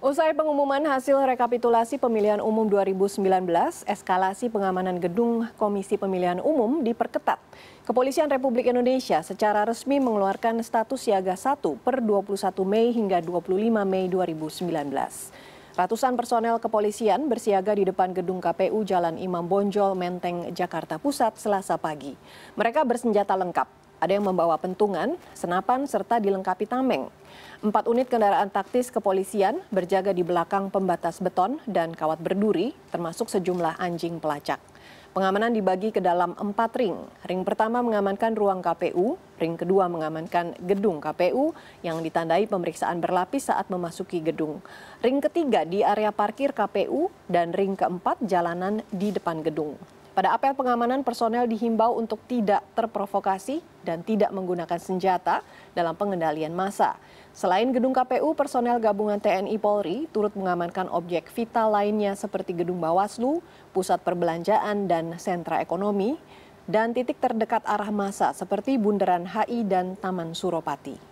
Usai pengumuman hasil rekapitulasi pemilihan umum 2019, eskalasi pengamanan gedung Komisi Pemilihan Umum diperketat. Kepolisian Republik Indonesia secara resmi mengeluarkan status siaga 1 per 21 Mei hingga 25 Mei 2019. Ratusan personel kepolisian bersiaga di depan gedung KPU Jalan Imam Bonjol, Menteng, Jakarta Pusat selasa pagi. Mereka bersenjata lengkap, ada yang membawa pentungan, senapan, serta dilengkapi tameng. Empat unit kendaraan taktis kepolisian berjaga di belakang pembatas beton dan kawat berduri, termasuk sejumlah anjing pelacak. Pengamanan dibagi ke dalam empat ring. Ring pertama mengamankan ruang KPU, ring kedua mengamankan gedung KPU yang ditandai pemeriksaan berlapis saat memasuki gedung. Ring ketiga di area parkir KPU dan ring keempat jalanan di depan gedung. Pada apel pengamanan, personel dihimbau untuk tidak terprovokasi dan tidak menggunakan senjata dalam pengendalian massa. Selain gedung KPU, personel gabungan TNI Polri turut mengamankan objek vital lainnya seperti gedung Bawaslu, pusat perbelanjaan, dan sentra ekonomi, dan titik terdekat arah massa seperti Bundaran HI dan Taman Suropati.